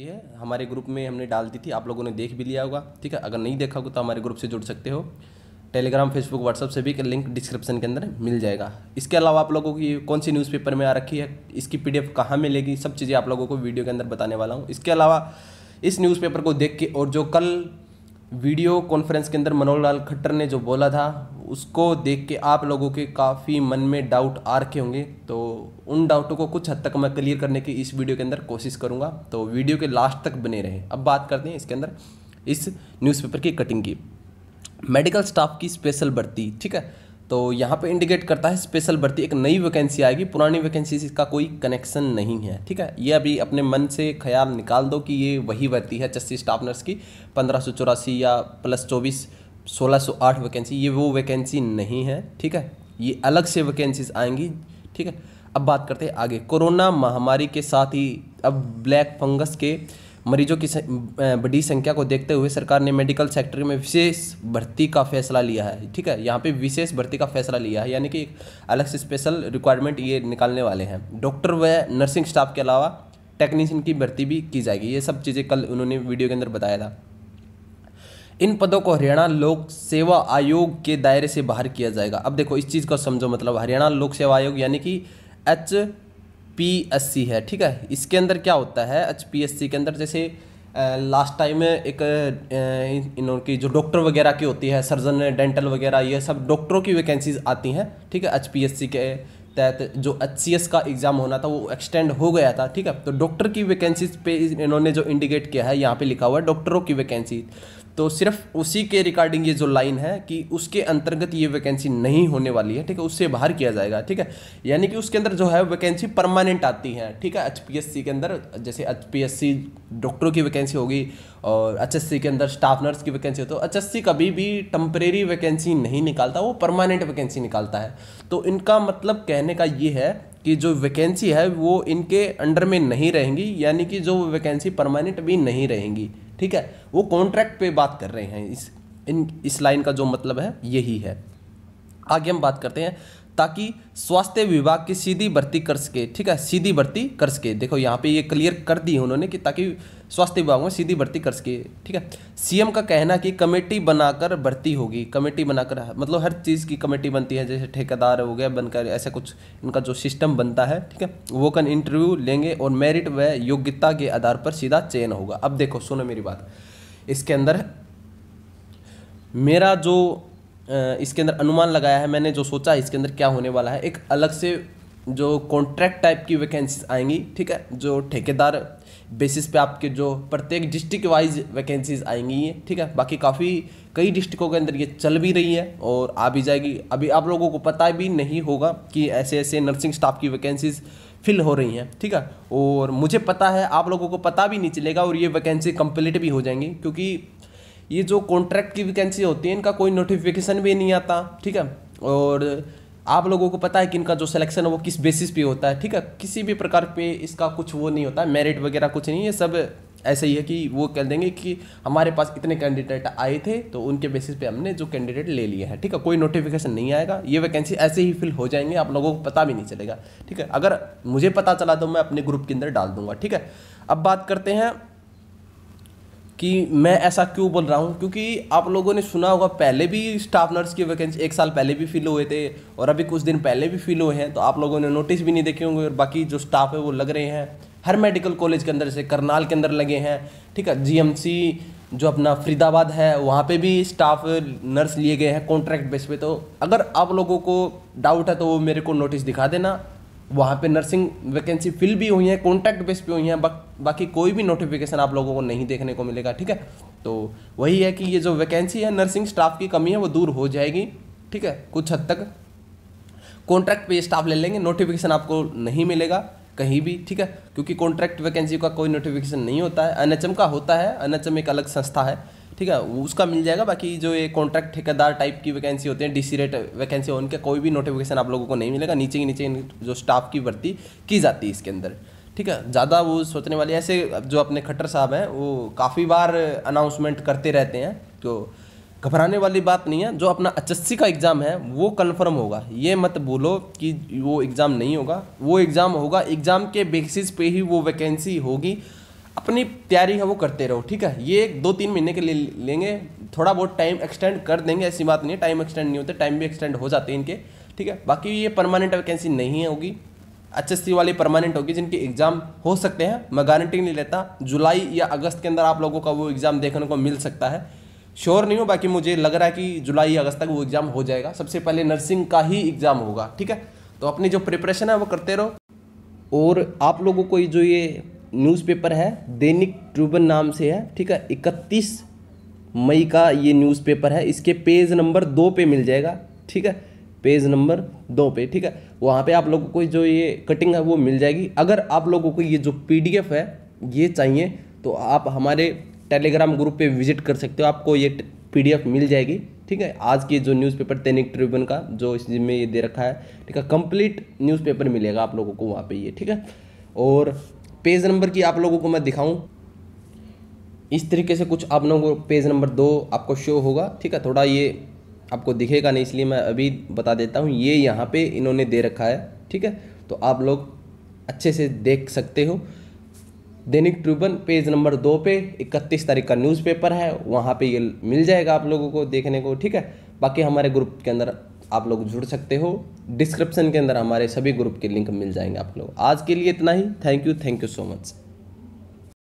दी है हमारे ग्रुप में हमने डाल दी थी आप लोगों ने देख भी लिया होगा ठीक है अगर नहीं देखा होगा तो हमारे ग्रुप से जुड़ सकते हो टेलीग्राम फेसबुक व्हाट्सअप से भी लिंक डिस्क्रिप्शन के अंदर मिल जाएगा इसके अलावा आप लोगों की कौन सी न्यूज़पेपर में आ रखी है इसकी पीडीएफ कहाँ मिलेगी सब चीज़ें आप लोगों को वीडियो के अंदर बताने वाला हूँ इसके अलावा इस न्यूज़पेपर को देख के और जो कल वीडियो कॉन्फ्रेंस के अंदर मनोहर लाल खट्टर ने जो बोला था उसको देख के आप लोगों के काफ़ी मन में डाउट आ रखे होंगे तो उन डाउटों को कुछ हद तक मैं क्लियर करने की इस वीडियो के अंदर कोशिश करूँगा तो वीडियो के लास्ट तक बने रहें अब बात करते हैं इसके अंदर इस न्यूज़पेपर की कटिंग की मेडिकल स्टाफ की स्पेशल भर्ती ठीक है तो यहाँ पे इंडिकेट करता है स्पेशल भर्ती एक नई वैकेंसी आएगी पुरानी वैकेंसी से इसका कोई कनेक्शन नहीं है ठीक है ये अभी अपने मन से ख्याल निकाल दो कि ये वही भर्ती है चस्सी स्टाफ नर्स की पंद्रह या प्लस चौबीस सोलह आठ वैकेंसी ये वो वैकेंसी नहीं है ठीक है ये अलग से वैकेंसीज आएंगी ठीक है अब बात करते हैं आगे कोरोना महामारी के साथ ही अब ब्लैक फंगस के मरीजों की बड़ी संख्या को देखते हुए सरकार ने मेडिकल सेक्टर में विशेष भर्ती का फैसला लिया है ठीक है यहाँ पे विशेष भर्ती का फैसला लिया है यानी कि एक अलग से स्पेशल रिक्वायरमेंट ये निकालने वाले हैं डॉक्टर व नर्सिंग स्टाफ के अलावा टेक्नीशियन की भर्ती भी की जाएगी ये सब चीज़ें कल उन्होंने वीडियो के अंदर बताया था इन पदों को हरियाणा लोक सेवा आयोग के दायरे से बाहर किया जाएगा अब देखो इस चीज़ को समझो मतलब हरियाणा लोक सेवा आयोग यानी कि एच पी एस सी है ठीक है इसके अंदर क्या होता है एच पी एस सी के अंदर जैसे लास्ट टाइम एक इन्हों की जो डॉक्टर वगैरह की होती है सर्जन डेंटल वगैरह ये सब डॉक्टरों की वैकेंसीज आती हैं ठीक है एच पी एस सी के तहत जो एच का एग्ज़ाम होना था वो एक्सटेंड हो गया था ठीक है तो डॉक्टर की वैकेंसीज पे इन्होंने जो इंडिकेट किया है यहाँ पे लिखा हुआ है डॉक्टरों की वैकेंसी तो सिर्फ उसी के रिगार्डिंग ये जो लाइन है कि उसके अंतर्गत ये वैकेंसी नहीं होने वाली है ठीक है उससे बाहर किया जाएगा ठीक है यानी कि उसके अंदर जो है वैकेंसी परमानेंट आती है ठीक है एच के अंदर जैसे एच डॉक्टरों की वैकेंसी होगी और एच के अंदर स्टाफ नर्स की वैकेंसी हो तो एच कभी भी टम्परेरी वैकेंसी नहीं निकालता वो परमानेंट वैकेंसी निकालता है तो इनका मतलब कहने का ये है कि जो वैकेंसी है वो इनके अंडर में नहीं रहेंगी यानी कि जो वैकेंसी परमानेंट भी नहीं रहेंगी ठीक है वो कॉन्ट्रैक्ट पे बात कर रहे हैं इस इन इस लाइन का जो मतलब है यही है आगे हम बात करते हैं ताकि स्वास्थ्य विभाग की सीधी भर्ती कर सके ठीक है सीधी भर्ती कर सके देखो यहाँ पे ये क्लियर कर दी उन्होंने कि ताकि स्वास्थ्य विभाग में सीधी भर्ती कर सके ठीक है सीएम का कहना कि कमेटी बनाकर भर्ती होगी कमेटी बनाकर मतलब हर चीज़ की कमेटी बनती है जैसे ठेकेदार हो गया बनकर ऐसा कुछ इनका जो सिस्टम बनता है ठीक है वो कन इंटरव्यू लेंगे और मेरिट व योग्यता के आधार पर सीधा चयन होगा अब देखो सुनो मेरी बात इसके अंदर मेरा जो इसके अंदर अनुमान लगाया है मैंने जो सोचा इसके अंदर क्या होने वाला है एक अलग से जो कॉन्ट्रैक्ट टाइप की वैकेंसीज आएंगी ठीक है जो ठेकेदार बेसिस पे आपके जो प्रत्येक डिस्ट्रिक्ट वाइज वैकेंसीज आएंगी ये ठीक है बाकी काफ़ी कई डिस्ट्रिक्टों के अंदर ये चल भी रही है और आ भी जाएगी अभी आप लोगों को पता भी नहीं होगा कि ऐसे ऐसे नर्सिंग स्टाफ की वैकेंसीज फिल हो रही हैं ठीक है और मुझे पता है आप लोगों को पता भी नहीं चलेगा और ये वैकेंसी कंप्लीट भी हो जाएंगी क्योंकि ये जो कॉन्ट्रैक्ट की वैकेंसी होती है इनका कोई नोटिफिकेशन भी नहीं आता ठीक है और आप लोगों को पता है कि इनका जो सिलेक्शन है वो किस बेसिस पे होता है ठीक है किसी भी प्रकार पे इसका कुछ वो नहीं होता मेरिट वगैरह कुछ नहीं है सब ऐसे ही है कि वो कह देंगे कि हमारे पास इतने कैंडिडेट आए थे तो उनके बेसिस पे हमने जो कैंडिडेट ले लिए हैं ठीक है कोई नोटिफिकेशन नहीं आएगा ये वैकेंसी ऐसे ही फिल हो जाएंगे आप लोगों को पता भी नहीं चलेगा ठीक है अगर मुझे पता चला तो मैं अपने ग्रुप के अंदर डाल दूंगा ठीक है अब बात करते हैं कि मैं ऐसा क्यों बोल रहा हूँ क्योंकि आप लोगों ने सुना होगा पहले भी स्टाफ नर्स की वैकेंसी एक साल पहले भी फिल हुए थे और अभी कुछ दिन पहले भी फिल हुए हैं तो आप लोगों ने नोटिस भी नहीं देखे होंगे और बाकी जो स्टाफ है वो लग रहे हैं हर मेडिकल कॉलेज के अंदर से करनाल के अंदर लगे हैं ठीक है जी जो अपना फरीदाबाद है वहाँ पे भी स्टाफ नर्स लिए गए हैं कॉन्ट्रैक्ट बेस पे तो अगर आप लोगों को डाउट है तो वो मेरे को नोटिस दिखा देना वहाँ पे नर्सिंग वैकेंसी फिल भी हुई है कॉन्टैक्ट बेस पे हुई हैं बा, बाकी कोई भी नोटिफिकेशन आप लोगों को नहीं देखने को मिलेगा ठीक है तो वही है कि ये जो वैकेंसी है नर्सिंग स्टाफ की कमी है वो दूर हो जाएगी ठीक है कुछ हद तक कॉन्ट्रैक्ट पे स्टाफ ले लेंगे नोटिफिकेशन आपको नहीं मिलेगा कहीं भी ठीक है क्योंकि कॉन्ट्रैक्ट वैकेंसी का कोई नोटिफिकेशन नहीं होता है एन का होता है एन एक अलग संस्था है ठीक है उसका मिल जाएगा बाकी जो ये कॉन्ट्रैक्ट ठेकेदार टाइप की वैकेंसी होती है डीसी रेट वैकेंसी उनके कोई भी नोटिफिकेशन आप लोगों को नहीं मिलेगा नीचे के नीचे जो स्टाफ की भर्ती की जाती है इसके अंदर ठीक है ज़्यादा वो सोचने वाले ऐसे जो अपने खट्टर साहब हैं वो काफ़ी बार अनाउंसमेंट करते रहते हैं तो घबराने वाली बात नहीं है जो अपना एच का एग्ज़ाम है वो कन्फर्म होगा ये मत भूलो कि वो एग्ज़ाम नहीं होगा वो एग्ज़ाम होगा एग्ज़ाम के बेसिस पे ही वो वैकेंसी होगी अपनी तैयारी है वो करते रहो ठीक है ये एक दो तीन महीने के लिए लेंगे थोड़ा बहुत टाइम एक्सटेंड कर देंगे ऐसी बात नहीं है टाइम एक्सटेंड नहीं होते टाइम भी एक्सटेंड हो जाते हैं इनके ठीक है बाकी ये परमानेंट वैकेंसी नहीं होगी एच एस वाली परमानेंट होगी जिनके एग्ज़ाम हो सकते हैं मैं गारंटी नहीं लेता जुलाई या अगस्त के अंदर आप लोगों का वो एग्ज़ाम देखने को मिल सकता है श्योर नहीं हो बाकी मुझे लग रहा है कि जुलाई अगस्त तक वो एग्ज़ाम हो जाएगा सबसे पहले नर्सिंग का ही एग्ज़ाम होगा ठीक है तो अपनी जो प्रिपरेशन है वो करते रहो और आप लोगों को जो ये न्यूज़पेपर है दैनिक ट्रिब्यून नाम से है ठीक है इकतीस मई का ये न्यूज़पेपर है इसके पेज नंबर दो पे मिल जाएगा ठीक है पेज नंबर दो पे ठीक है वहाँ पे आप लोगों को जो ये कटिंग है वो मिल जाएगी अगर आप लोगों को ये जो पीडीएफ है ये चाहिए तो आप हमारे टेलीग्राम ग्रुप पे विजिट कर सकते हो आपको ये पीडीएफ मिल जाएगी ठीक है आज की जो न्यूज़पेपर दैनिक ट्रिब्यून का जो इस में ये दे रखा है ठीक है कंप्लीट न्यूज़पेपर मिलेगा आप लोगों को वहाँ पर ये ठीक है और पेज नंबर की आप लोगों को मैं दिखाऊं इस तरीके से कुछ आप लोगों को पेज नंबर दो आपको शो होगा ठीक है थोड़ा ये आपको दिखेगा नहीं इसलिए मैं अभी बता देता हूँ ये यहाँ पे इन्होंने दे रखा है ठीक है तो आप लोग अच्छे से देख सकते हो दैनिक ट्रिब्यून पेज नंबर दो पे इकतीस तारीख का न्यूज़पेपर है वहाँ पे ये मिल जाएगा आप लोगों को देखने को ठीक है बाकी हमारे ग्रुप के अंदर आप लोग जुड़ सकते हो डिस्क्रिप्शन के अंदर हमारे सभी ग्रुप के लिंक मिल जाएंगे आप लोग आज के लिए इतना ही thank you thank you so much